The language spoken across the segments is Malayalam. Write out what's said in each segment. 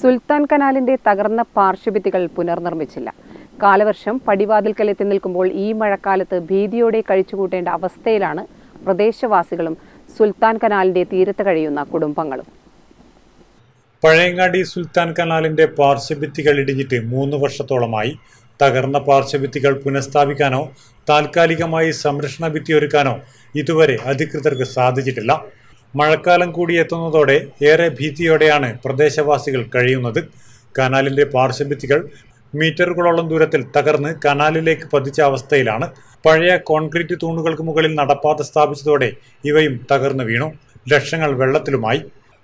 സുൽത്താൻ കനാലിന്റെ തകർന്ന പാർശ്വഭിത്തികൾ പുനർനിർമ്മിച്ചില്ല കാലവർഷം പടിവാതിൽക്കൽ എത്തി നിൽക്കുമ്പോൾ ഈ മഴക്കാലത്ത് ഭീതിയോടെ കഴിച്ചുകൂട്ടേണ്ട അവസ്ഥയിലാണ് പ്രദേശവാസികളും സുൽത്താൻ കനാലിന്റെ തീരത്ത് കഴിയുന്ന കുടുംബങ്ങളും പഴയങ്ങാടി സുൽത്താൻ കനാലിന്റെ പാർശ്വഭിത്തികൾ ഇടിഞ്ഞിട്ട് മൂന്ന് വർഷത്തോളമായി തകർന്ന പാർശ്വഭിത്തികൾ പുനഃസ്ഥാപിക്കാനോ താൽക്കാലികമായി സംരക്ഷണ ഭിത്തി ഒരുക്കാനോ ഇതുവരെ അധികൃതർക്ക് സാധിച്ചിട്ടില്ല മഴക്കാലം കൂടി എത്തുന്നതോടെ ഏറെ ഭീതിയോടെയാണ് പ്രദേശവാസികൾ കഴിയുന്നത് കനാലിന്റെ പാർശ്വഭിത്തികൾ മീറ്ററുകളോളം ദൂരത്തിൽ തകർന്ന് കനാലിലേക്ക് പതിച്ച അവസ്ഥയിലാണ് പഴയ കോൺക്രീറ്റ് തൂണുകൾക്ക് മുകളിൽ നടപ്പാത സ്ഥാപിച്ചതോടെ ഇവയും തകർന്നു വീണു ലക്ഷങ്ങൾ വെള്ളത്തിലുമായി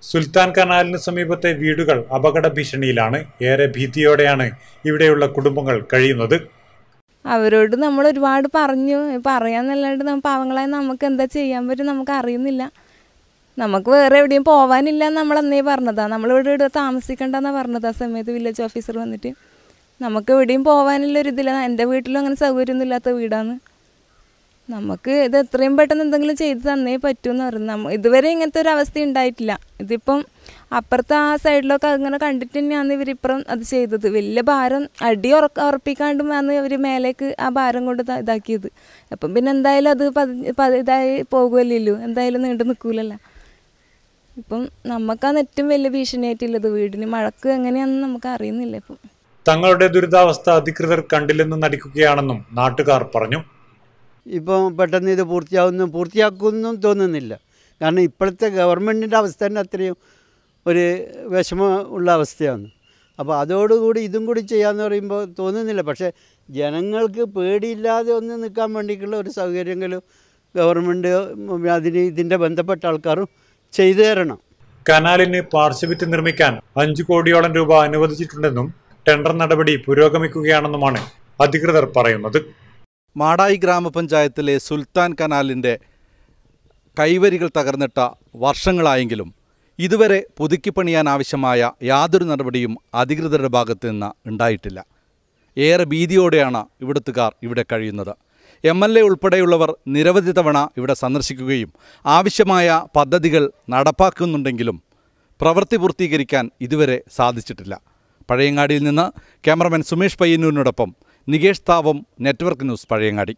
സുൽത്താൻ കനാലിന് സമീപത്തെ വീടുകൾ അപകട ഭീഷണിയിലാണ് ഏറെ ഭീതിയോടെയാണ് ഇവിടെയുള്ള കുടുംബങ്ങൾ കഴിയുന്നത് അവരോട് നമ്മൾ ഒരുപാട് പറഞ്ഞു പറയാന്നല്ലാണ്ട് പാവങ്ങളെ നമുക്ക് എന്താ ചെയ്യാൻ പറ്റും നമുക്ക് അറിയുന്നില്ല നമുക്ക് വേറെ എവിടെയും പോകാനില്ല നമ്മൾ അന്നേ പറഞ്ഞതാ നമ്മളിവിടെ ഇവിടെ താമസിക്കണ്ടെന്നാ പറഞ്ഞത് ആ സമയത്ത് വില്ലേജ് ഓഫീസർ വന്നിട്ട് നമുക്ക് എവിടെയും പോകാനുള്ള ഒരു ഇതില്ല എൻ്റെ വീട്ടിലും അങ്ങനെ സൗകര്യമൊന്നും ഇല്ലാത്ത വീടാണ് നമുക്ക് ഇത് എത്രയും പെട്ടെന്ന് എന്തെങ്കിലും ചെയ്ത് തന്നേ പറ്റുമെന്ന് പറഞ്ഞു ഇതുവരെ ഇങ്ങനത്തെ ഒരു അവസ്ഥ ഉണ്ടായിട്ടില്ല ഇതിപ്പം അപ്പുറത്തെ ആ സൈഡിലൊക്കെ അങ്ങനെ കണ്ടിട്ട് തന്നെയാണ് ഇവരിപ്പുറം അത് ചെയ്തത് വലിയ ഭാരം അടി ഉറക്ക ഉറപ്പിക്കാണ്ടും ആണ് ഇവർ മേലേക്ക് ആ ഭാരം കൊണ്ട് ഇതാക്കിയത് അപ്പം പിന്നെ എന്തായാലും അത് പതി ഇതായി പോകുമല്ലോ എന്തായാലും നീണ്ടു നിൽക്കൂലല്ലോ ഇപ്പം നമുക്കാണ് ഏറ്റവും വലിയ ഭീഷണിയായിട്ടുള്ളത് വീടിന് മഴക്ക് എങ്ങനെയാണെന്ന് നമുക്ക് അറിയുന്നില്ല ഇപ്പം തങ്ങളുടെ ദുരിതാവസ്ഥ അധികൃതർ കണ്ടില്ലെന്ന് നടിക്കുകയാണെന്നും നാട്ടുകാർ പറഞ്ഞു ഇപ്പോൾ പെട്ടെന്ന് ഇത് പൂർത്തിയാവുന്നു പൂർത്തിയാക്കുമെന്നും തോന്നുന്നില്ല കാരണം ഇപ്പോഴത്തെ ഗവൺമെൻറ്റിൻ്റെ അവസ്ഥ തന്നെ അത്രയും ഒരു ഉള്ള അവസ്ഥയാണ് അപ്പോൾ അതോടുകൂടി ഇതും കൂടി ചെയ്യാമെന്ന് പറയുമ്പോൾ തോന്നുന്നില്ല പക്ഷേ ജനങ്ങൾക്ക് പേടിയില്ലാതെ ഒന്ന് നിൽക്കാൻ വേണ്ടിയിട്ടുള്ള ഒരു സൗകര്യങ്ങളും ഗവൺമെൻറ് അതിന് ഇതിൻ്റെ ബന്ധപ്പെട്ട ആൾക്കാരും ചെയ്തു തരണം കനാലിന് പാർശ്വഭിത്തി നിർമ്മിക്കാൻ അഞ്ചു കോടിയോളം രൂപ അനുവദിച്ചിട്ടുണ്ടെന്നും ടെൻഡർ നടപടി പുരോഗമിക്കുകയാണെന്നുമാണ് അധികൃതർ പറയുന്നത് മാടായി ഗ്രാമപഞ്ചായത്തിലെ സുൽത്താൻ കനാലിൻ്റെ കൈവരികൾ തകർന്നിട്ട വർഷങ്ങളായെങ്കിലും ഇതുവരെ പുതുക്കിപ്പണിയാൻ ആവശ്യമായ യാതൊരു നടപടിയും അധികൃതരുടെ ഭാഗത്തു നിന്ന് ഉണ്ടായിട്ടില്ല ഏറെ ഭീതിയോടെയാണ് ഇവിടുത്തുകാർ ഇവിടെ കഴിയുന്നത് എം എൽ എ ഉൾപ്പെടെയുള്ളവർ നിരവധി തവണ ഇവിടെ സന്ദർശിക്കുകയും ആവശ്യമായ പദ്ധതികൾ നടപ്പാക്കുന്നുണ്ടെങ്കിലും പ്രവൃത്തി പൂർത്തീകരിക്കാൻ ഇതുവരെ സാധിച്ചിട്ടില്ല പഴയങ്ങാടിയിൽ നിന്ന് ക്യാമറമാൻ സുമേഷ് പയ്യന്നൂരിനോടൊപ്പം നികേഷ് താവം നെറ്റ്വർക്ക് ന്യൂസ് പഴയങ്ങാടി